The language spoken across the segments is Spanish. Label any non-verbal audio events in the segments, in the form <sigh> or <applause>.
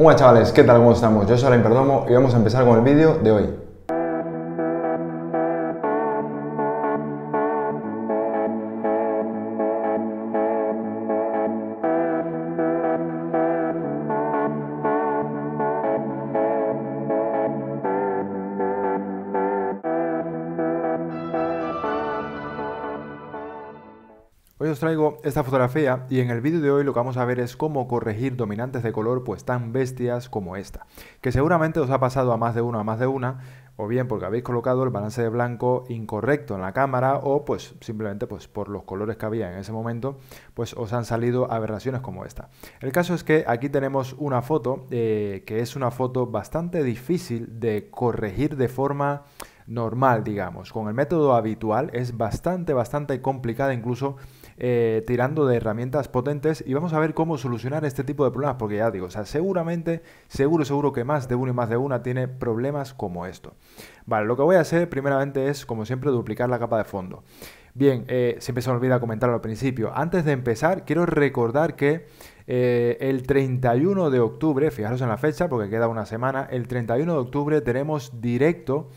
Hola chavales, ¿qué tal? ¿Cómo estamos? Yo soy Alain Perdomo y vamos a empezar con el vídeo de hoy. os traigo esta fotografía y en el vídeo de hoy lo que vamos a ver es cómo corregir dominantes de color pues tan bestias como esta, que seguramente os ha pasado a más de uno a más de una, o bien porque habéis colocado el balance de blanco incorrecto en la cámara o pues simplemente pues por los colores que había en ese momento pues os han salido aberraciones como esta. El caso es que aquí tenemos una foto eh, que es una foto bastante difícil de corregir de forma normal digamos, con el método habitual es bastante bastante complicada incluso eh, tirando de herramientas potentes y vamos a ver cómo solucionar este tipo de problemas, porque ya digo, sea, seguramente, seguro, seguro que más de uno y más de una tiene problemas como esto. Vale, lo que voy a hacer primeramente es, como siempre, duplicar la capa de fondo. Bien, eh, siempre se me olvida comentarlo al principio. Antes de empezar, quiero recordar que eh, el 31 de octubre, fijaros en la fecha porque queda una semana, el 31 de octubre tenemos directo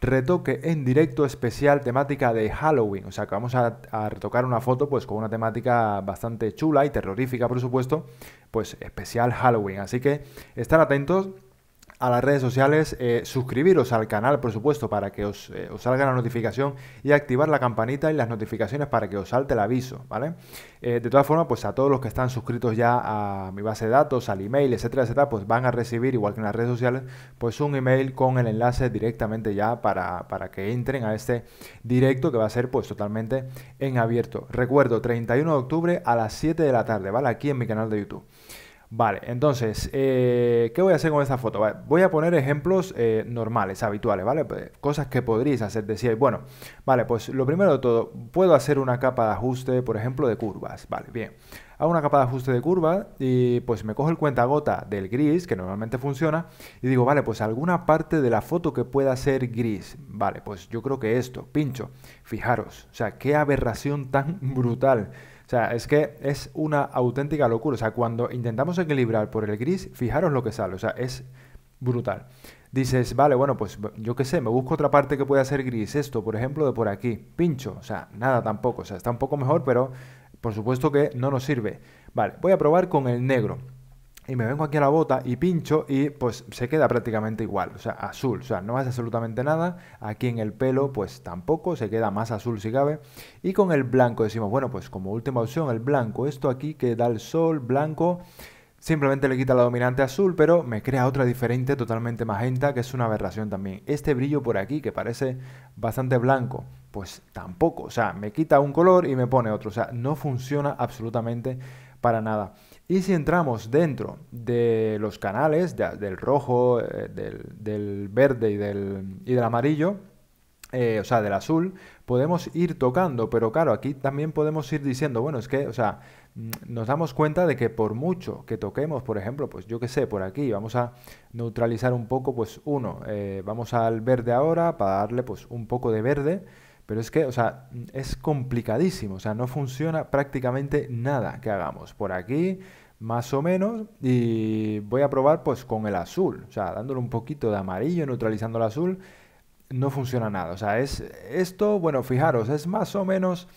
retoque en directo especial temática de Halloween. O sea que vamos a, retocar una foto pues con una temática bastante chula y terrorífica por supuesto, pues especial Halloween. Así que estar atentos a las redes sociales, eh, suscribiros al canal, por supuesto, para que eh, os, salga la notificación y activar la campanita y las notificaciones para que os salte el aviso, ¿vale? Eh, de todas formas, pues a todos los que están suscritos ya a mi base de datos, al email, etcétera, etcétera, pues van a recibir, igual que en las redes sociales, pues un email con el enlace directamente ya para, para que entren a este directo que va a ser pues totalmente en abierto. Recuerdo, 31 de octubre a las 7 de la tarde, ¿vale? Aquí en mi canal de YouTube. Vale, entonces, eh, ¿qué voy a hacer con esta foto? voy a poner ejemplos eh, normales, habituales, ¿vale? Pues, cosas que podríais hacer, decíais, bueno, vale, pues lo primero de todo, puedo hacer una capa de ajuste, por ejemplo, de curvas, vale, bien. Hago una capa de ajuste de curvas y pues me cojo el cuentagota del gris, que normalmente funciona, y digo, vale, pues alguna parte de la foto que pueda ser gris, vale, pues yo creo que esto, pincho, fijaros, o sea, qué aberración tan <laughs> brutal. O sea, es que es una auténtica locura. O sea, cuando intentamos equilibrar por el gris, fijaros lo que sale. O sea, es brutal. Dices, vale, bueno, pues yo qué sé, me busco otra parte que pueda ser gris. Esto, por ejemplo, de por aquí. Pincho. O sea, nada tampoco. O sea, está un poco mejor, pero por supuesto que no nos sirve. Vale, voy a probar con el negro y me vengo aquí a la bota y pincho y pues se queda prácticamente igual, o sea, azul, o sea, no hace absolutamente nada, aquí en el pelo pues tampoco, se queda más azul si cabe, y con el blanco decimos, bueno, pues como última opción el blanco, esto aquí que da el sol, blanco, simplemente le quita la dominante azul, pero me crea otra diferente totalmente magenta, que es una aberración también, este brillo por aquí que parece bastante blanco, pues tampoco, o sea, me quita un color y me pone otro, o sea, no funciona absolutamente para nada. Y si entramos dentro de los canales, del rojo, eh, del, verde y del, amarillo, eh, o sea, del azul, podemos ir tocando, pero claro, aquí también podemos ir diciendo, bueno, es que, o sea, mm, nos damos cuenta de que por mucho que toquemos, por ejemplo, pues yo qué sé, por aquí, vamos a neutralizar un poco, pues uno, eh, vamos al verde ahora para darle pues un poco de verde, pero es que, o sea, es complicadísimo, o sea, no funciona prácticamente nada que hagamos. Por aquí, más o menos, y voy a probar pues con el azul, o sea, dándole un poquito de amarillo, neutralizando el azul, no funciona nada. O sea, es esto, bueno, fijaros, es más o menos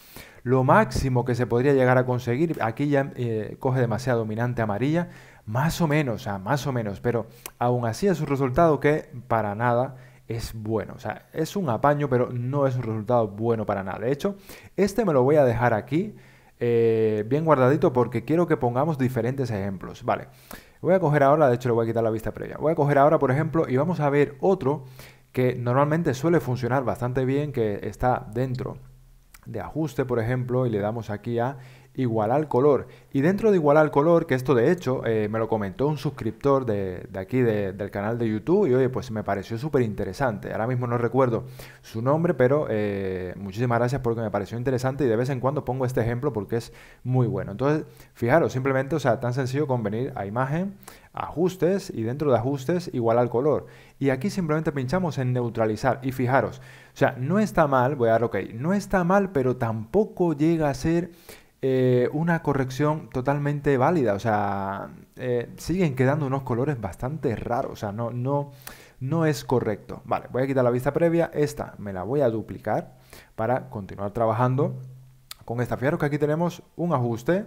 lo máximo que se podría llegar a conseguir. Aquí ya eh, coge demasiado dominante amarilla, más o menos, o sea, más o menos, pero aún así es un resultado que para nada es bueno. O sea, es un apaño, pero no es un resultado bueno para nada. De hecho, este me lo voy a dejar aquí. Eh, bien guardadito porque quiero que pongamos diferentes ejemplos. Vale, voy a coger ahora, de hecho le voy a quitar la vista previa. Voy a coger ahora, por ejemplo, y vamos a ver otro que normalmente suele funcionar bastante bien, que está dentro de ajuste, por ejemplo, y le damos aquí a Igual al color. Y dentro de igual al color, que esto de hecho eh, me lo comentó un suscriptor de, aquí del canal de YouTube y oye, pues me pareció súper interesante. Ahora mismo no recuerdo su nombre, pero eh, muchísimas gracias porque me pareció interesante y de vez en cuando pongo este ejemplo porque es muy bueno. Entonces, fijaros, simplemente, o sea, tan sencillo convenir a imagen, ajustes y dentro de ajustes igual al color. Y aquí simplemente pinchamos en neutralizar y fijaros, o sea, no está mal, voy a dar ok, no está mal, pero tampoco llega a ser eh, una corrección totalmente válida. O sea, eh, siguen quedando unos colores bastante raros. O sea, no, no, no es correcto. Vale, voy a quitar la vista previa. Esta me la voy a duplicar para continuar trabajando con esta. Fijaros que aquí tenemos un ajuste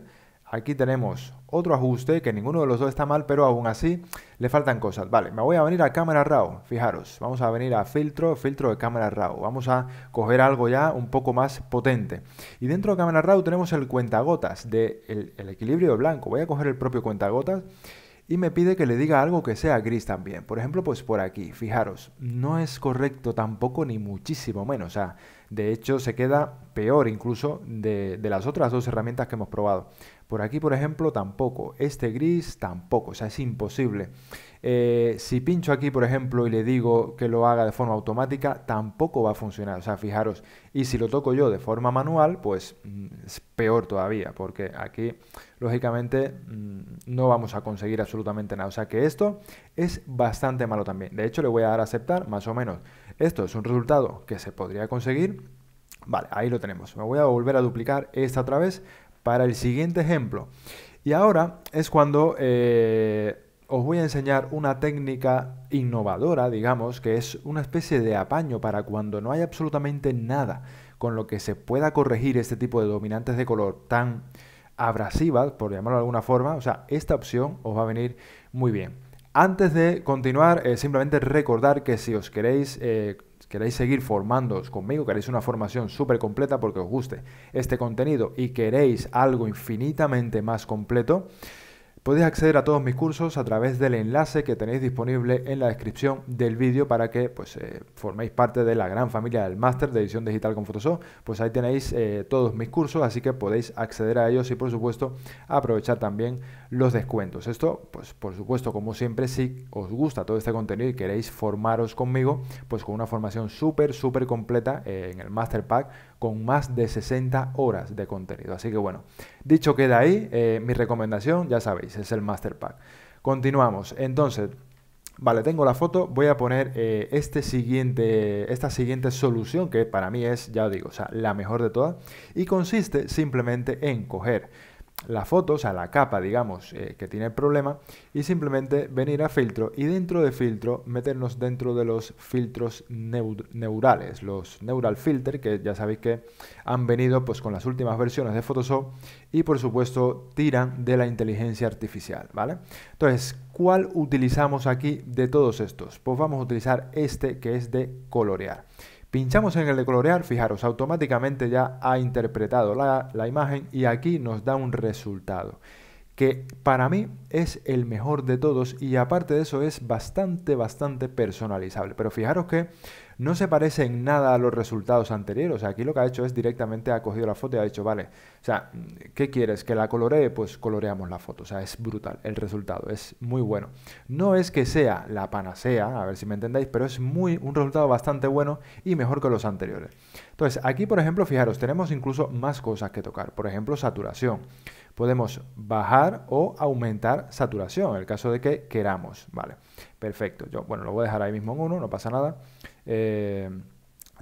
aquí tenemos otro ajuste, que ninguno de los dos está mal, pero aún así le faltan cosas. Vale, me voy a venir a cámara RAW, fijaros, vamos a venir a filtro, filtro de cámara RAW, vamos a coger algo ya un poco más potente. Y dentro de cámara RAW tenemos el cuentagotas del de el equilibrio de blanco, voy a coger el propio cuentagotas y me pide que le diga algo que sea gris también. Por ejemplo, pues por aquí, fijaros, no es correcto tampoco ni muchísimo menos. O sea, de hecho se queda peor incluso de las otras dos herramientas que hemos probado. Por aquí, por ejemplo, tampoco. Este gris tampoco, o sea, es imposible. Eh, si pincho aquí, por ejemplo, y le digo que lo haga de forma automática, tampoco va a funcionar. O sea, fijaros, y si lo toco yo de forma manual, pues mm, es peor todavía, porque aquí, lógicamente, mm, no vamos a conseguir absolutamente nada. O sea, que esto es bastante malo también. De hecho, le voy a dar a aceptar, más o menos. Esto es un resultado que se podría conseguir. Vale, ahí lo tenemos. Me voy a volver a duplicar esta otra vez para el siguiente ejemplo. Y ahora es cuando eh, os voy a enseñar una técnica innovadora, digamos, que es una especie de apaño para cuando no hay absolutamente nada con lo que se pueda corregir este tipo de dominantes de color tan abrasivas, por llamarlo de alguna forma. O sea, esta opción os va a venir muy bien. Antes de continuar, eh, simplemente recordar que si os queréis eh, queréis seguir formándoos conmigo, queréis una formación súper completa porque os guste este contenido y queréis algo infinitamente más completo, Podéis acceder a todos mis cursos a través del enlace que tenéis disponible en la descripción del vídeo para que pues, eh, forméis parte de la gran familia del máster de edición digital con Photoshop. Pues ahí tenéis eh, todos mis cursos, así que podéis acceder a ellos y por supuesto aprovechar también los descuentos. Esto, pues por supuesto, como siempre, si os gusta todo este contenido y queréis formaros conmigo, pues con una formación súper, súper completa eh, en el Master Pack con más de 60 horas de contenido. Así que bueno, dicho queda ahí, eh, mi recomendación, ya sabéis, es el Master Pack. Continuamos. Entonces, vale, tengo la foto, voy a poner eh, este siguiente, esta siguiente solución que para mí es, ya digo, la mejor de todas y consiste simplemente en coger la foto, o sea, la capa, digamos, eh, que tiene el problema, y simplemente venir a filtro y dentro de filtro meternos dentro de los filtros neurales, los neural filter, que ya sabéis que han venido pues con las últimas versiones de Photoshop y por supuesto tiran de la inteligencia artificial, ¿vale? Entonces, ¿cuál utilizamos aquí de todos estos? Pues vamos a utilizar este que es de colorear. Pinchamos en el de colorear, fijaros, automáticamente ya ha interpretado la, la imagen y aquí nos da un resultado que para mí es el mejor de todos y aparte de eso es bastante, bastante personalizable. Pero fijaros que no se parece en nada a los resultados anteriores. aquí lo que ha hecho es directamente ha cogido la foto y ha dicho, vale, o sea, ¿qué quieres? ¿Que la coloree? Pues coloreamos la foto. O sea, es brutal el resultado, es muy bueno. No es que sea la panacea, a ver si me entendéis, pero es muy, un resultado bastante bueno y mejor que los anteriores. Entonces, aquí, por ejemplo, fijaros, tenemos incluso más cosas que tocar. Por ejemplo, saturación podemos bajar o aumentar saturación, en el caso de que queramos, ¿vale? Perfecto, yo, bueno, lo voy a dejar ahí mismo en uno, no pasa nada. Eh,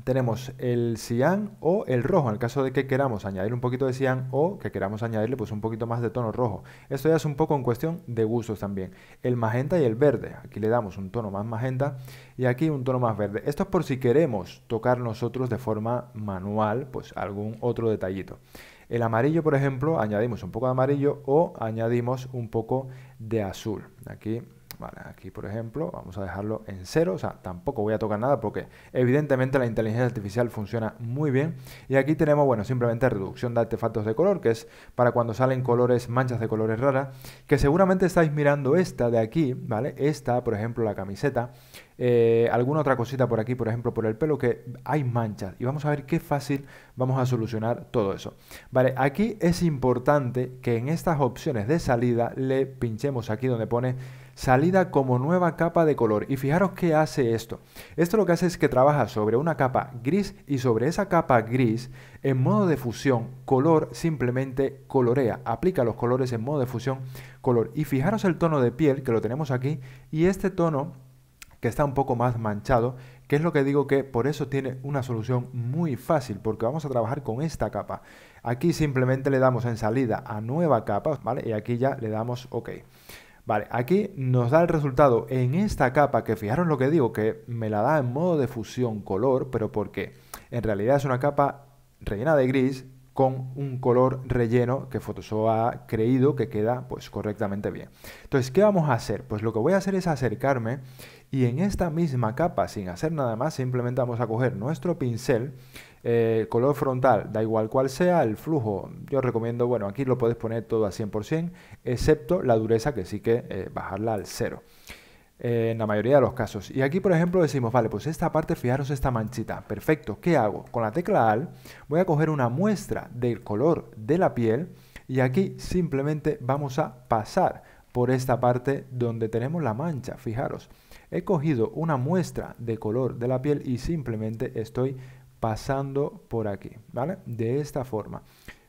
tenemos el cian o el rojo, en el caso de que queramos añadir un poquito de cian o que queramos añadirle pues un poquito más de tono rojo. Esto ya es un poco en cuestión de gustos también. El magenta y el verde, aquí le damos un tono más magenta y aquí un tono más verde. Esto es por si queremos tocar nosotros de forma manual pues algún otro detallito. El amarillo, por ejemplo, añadimos un poco de amarillo o añadimos un poco de azul. Aquí aquí por ejemplo vamos a dejarlo en cero, o sea, tampoco voy a tocar nada porque evidentemente la inteligencia artificial funciona muy bien. Y aquí tenemos, bueno, simplemente reducción de artefactos de color, que es para cuando salen colores, manchas de colores raras, que seguramente estáis mirando esta de aquí, ¿vale? Esta, por ejemplo, la camiseta, eh, alguna otra cosita por aquí, por ejemplo, por el pelo, que hay manchas. Y vamos a ver qué fácil vamos a solucionar todo eso. Vale, aquí es importante que en estas opciones de salida le pinchemos aquí donde pone salida como nueva capa de color. Y fijaros qué hace esto. Esto lo que hace es que trabaja sobre una capa gris y sobre esa capa gris, en modo de fusión, color simplemente colorea. Aplica los colores en modo de fusión, color. Y fijaros el tono de piel que lo tenemos aquí y este tono que está un poco más manchado, que es lo que digo que por eso tiene una solución muy fácil, porque vamos a trabajar con esta capa. Aquí simplemente le damos en salida a nueva capa, ¿vale? Y aquí ya le damos OK. Vale, aquí nos da el resultado en esta capa, que fijaros lo que digo, que me la da en modo de fusión color, pero porque en realidad es una capa rellena de gris con un color relleno que Photoshop ha creído que queda pues correctamente bien. Entonces, ¿qué vamos a hacer? Pues lo que voy a hacer es acercarme y en esta misma capa, sin hacer nada más, simplemente vamos a coger nuestro pincel, eh, color frontal, da igual cuál sea, el flujo, yo recomiendo, bueno, aquí lo puedes poner todo a 100%, excepto la dureza que sí que eh, bajarla al cero. Eh, en la mayoría de los casos. Y aquí, por ejemplo, decimos, vale, pues esta parte, fijaros esta manchita. Perfecto, ¿qué hago? Con la tecla AL voy a coger una muestra del color de la piel y aquí simplemente vamos a pasar por esta parte donde tenemos la mancha, fijaros. He cogido una muestra de color de la piel y simplemente estoy pasando por aquí, ¿vale? De esta forma.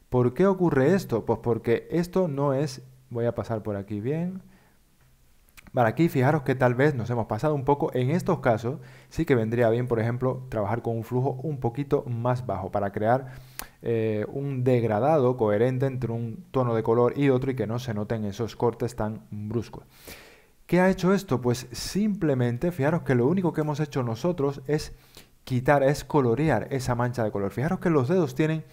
¿Por qué ocurre esto? Pues porque esto no es, voy a pasar por aquí bien, aquí fijaros que tal vez nos hemos pasado un poco. En estos casos sí que vendría bien, por ejemplo, trabajar con un flujo un poquito más bajo para crear eh, un degradado coherente entre un tono de color y otro y que no se noten esos cortes tan bruscos. ¿Qué ha hecho esto? Pues simplemente, fijaros que lo único que hemos hecho nosotros es quitar, es colorear esa mancha de color. Fijaros que los dedos tienen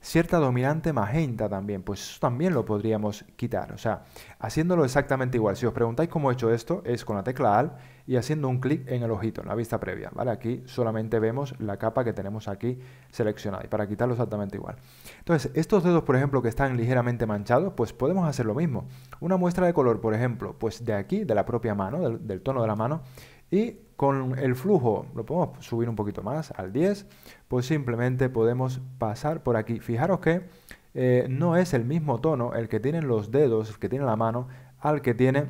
cierta dominante magenta también, pues eso también lo podríamos quitar. O sea, haciéndolo exactamente igual. Si os preguntáis cómo he hecho esto, es con la tecla Alt y haciendo un clic en el ojito, en la vista previa, ¿vale? Aquí solamente vemos la capa que tenemos aquí seleccionada y para quitarlo exactamente igual. Entonces, estos dedos, por ejemplo, que están ligeramente manchados, pues podemos hacer lo mismo. Una muestra de color, por ejemplo, pues de aquí, de la propia mano, del, del tono de la mano, y con el flujo, lo podemos subir un poquito más al 10, pues simplemente podemos pasar por aquí. Fijaros que eh, no es el mismo tono el que tienen los dedos, el que tiene la mano, al que tiene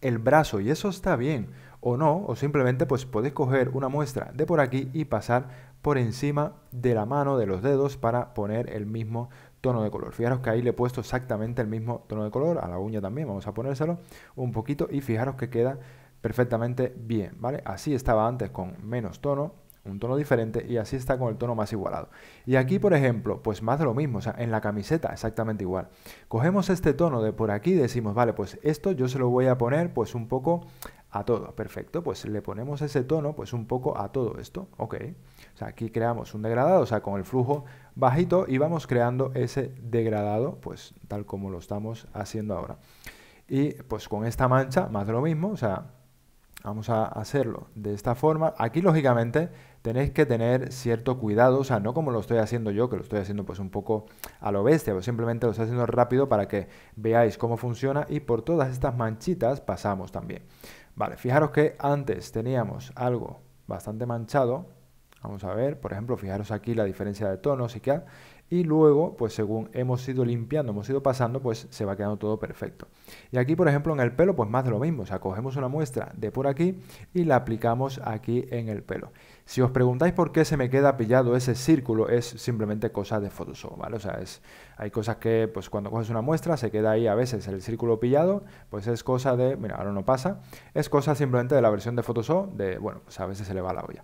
el brazo. Y eso está bien, o no, o simplemente pues podéis coger una muestra de por aquí y pasar por encima de la mano, de los dedos, para poner el mismo tono de color. Fijaros que ahí le he puesto exactamente el mismo tono de color, a la uña también, vamos a ponérselo un poquito y fijaros que queda perfectamente bien, ¿vale? Así estaba antes con menos tono, un tono diferente, y así está con el tono más igualado. Y aquí, por ejemplo, pues más de lo mismo, o sea, en la camiseta exactamente igual. Cogemos este tono de por aquí y decimos, vale, pues esto yo se lo voy a poner pues un poco a todo, perfecto, pues le ponemos ese tono pues un poco a todo esto, ok. O sea, aquí creamos un degradado, o sea, con el flujo bajito y vamos creando ese degradado, pues tal como lo estamos haciendo ahora. Y pues con esta mancha, más de lo mismo, o sea, Vamos a hacerlo de esta forma. Aquí, lógicamente, tenéis que tener cierto cuidado, o sea, no como lo estoy haciendo yo, que lo estoy haciendo pues un poco a lo bestia, pero pues, simplemente lo estoy haciendo rápido para que veáis cómo funciona y por todas estas manchitas pasamos también. Vale, fijaros que antes teníamos algo bastante manchado, vamos a ver, por ejemplo, fijaros aquí la diferencia de tonos y que y luego, pues según hemos ido limpiando, hemos ido pasando, pues se va quedando todo perfecto. Y aquí, por ejemplo, en el pelo, pues más de lo mismo, o sea, cogemos una muestra de por aquí y la aplicamos aquí en el pelo. Si os preguntáis por qué se me queda pillado ese círculo, es simplemente cosa de Photoshop, ¿vale? O sea, es, hay cosas que, pues cuando coges una muestra, se queda ahí a veces el círculo pillado, pues es cosa de, mira, ahora no pasa, es cosa simplemente de la versión de Photoshop, de, bueno, pues a veces se le va la olla.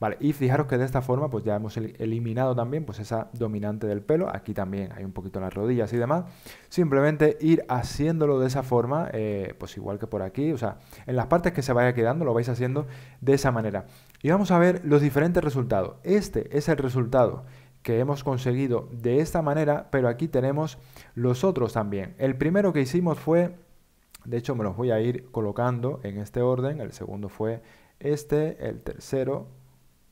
Vale, y fijaros que de esta forma pues ya hemos eliminado también pues esa dominante del pelo, aquí también hay un poquito en las rodillas y demás, simplemente ir haciéndolo de esa forma, eh, pues igual que por aquí, o sea, en las partes que se vaya quedando lo vais haciendo de esa manera. Y vamos a ver los diferentes resultados, este es el resultado que hemos conseguido de esta manera, pero aquí tenemos los otros también. El primero que hicimos fue, de hecho me los voy a ir colocando en este orden, el segundo fue este, el tercero,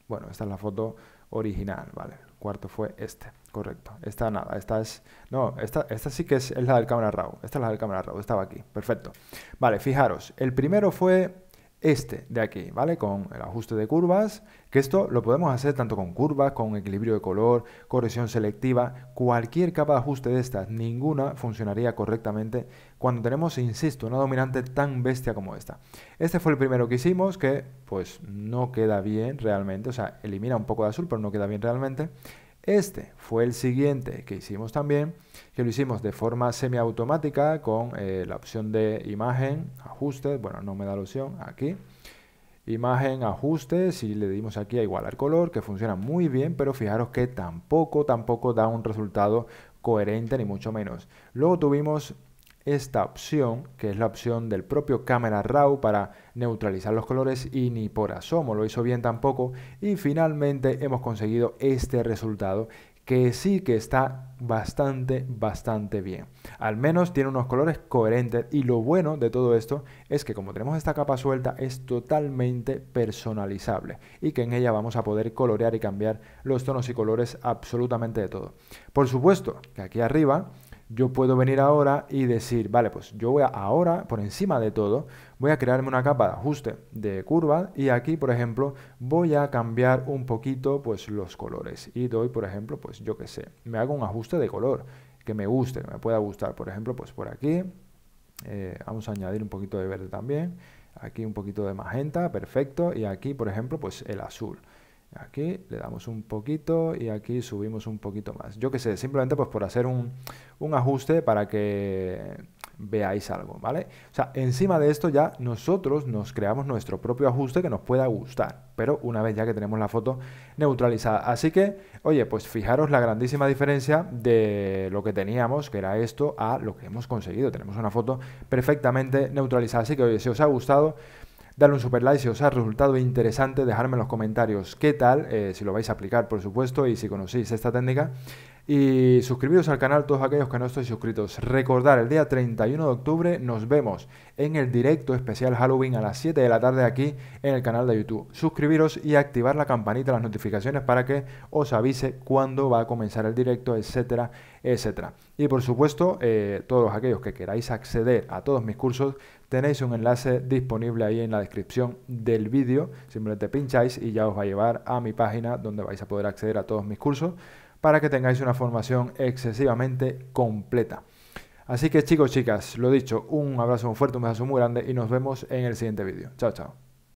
bueno, esta es la foto original, ¿vale? El cuarto fue este, correcto. Esta nada, esta es... No, esta, esta sí que es, es la del cámara RAW. Esta es la del cámara RAW, estaba aquí, perfecto. Vale, fijaros, el primero fue este de aquí, ¿vale? Con el ajuste de curvas, que esto lo podemos hacer tanto con curvas, con equilibrio de color, corrección selectiva, cualquier capa de ajuste de estas, ninguna funcionaría correctamente cuando tenemos, insisto, una dominante tan bestia como esta. Este fue el primero que hicimos, que pues no queda bien realmente, o sea, elimina un poco de azul, pero no queda bien realmente. Este fue el siguiente que hicimos también, que lo hicimos de forma semiautomática con eh, la opción de imagen, ajustes, bueno, no me da la opción aquí. Imagen, ajustes y le dimos aquí a igualar color, que funciona muy bien, pero fijaros que tampoco, tampoco da un resultado coherente ni mucho menos. Luego tuvimos esta opción, que es la opción del propio Camera Raw para neutralizar los colores y ni por asomo lo hizo bien tampoco. Y finalmente hemos conseguido este resultado que sí que está bastante, bastante bien. Al menos tiene unos colores coherentes y lo bueno de todo esto es que como tenemos esta capa suelta es totalmente personalizable y que en ella vamos a poder colorear y cambiar los tonos y colores absolutamente de todo. Por supuesto que aquí arriba yo puedo venir ahora y decir, vale, pues yo voy a ahora, por encima de todo, voy a crearme una capa de ajuste de curva y aquí, por ejemplo, voy a cambiar un poquito pues los colores y doy, por ejemplo, pues yo qué sé, me hago un ajuste de color que me guste, que me pueda gustar, por ejemplo, pues por aquí, eh, vamos a añadir un poquito de verde también, aquí un poquito de magenta, perfecto, y aquí, por ejemplo, pues el azul. Aquí le damos un poquito y aquí subimos un poquito más. Yo qué sé, simplemente pues por hacer un, un ajuste para que veáis algo, ¿vale? O sea, encima de esto ya nosotros nos creamos nuestro propio ajuste que nos pueda gustar, pero una vez ya que tenemos la foto neutralizada. Así que, oye, pues fijaros la grandísima diferencia de lo que teníamos, que era esto, a lo que hemos conseguido. Tenemos una foto perfectamente neutralizada. Así que, oye, si os ha gustado, Dale un super like si os ha resultado interesante, dejadme en los comentarios qué tal, eh, si lo vais a aplicar por supuesto y si conocéis esta técnica y suscribiros al canal todos aquellos que no estéis suscritos. Recordar, el día 31 de octubre nos vemos en el directo especial Halloween a las 7 de la tarde aquí en el canal de YouTube. Suscribiros y activar la campanita, las notificaciones para que os avise cuándo va a comenzar el directo, etcétera, etcétera. Y por supuesto, eh, todos aquellos que queráis acceder a todos mis cursos, tenéis un enlace disponible ahí en la descripción del vídeo. Simplemente pincháis y ya os va a llevar a mi página donde vais a poder acceder a todos mis cursos para que tengáis una formación excesivamente completa. Así que chicos, chicas, lo dicho, un abrazo muy fuerte, un beso muy grande y nos vemos en el siguiente vídeo. Chao, chao.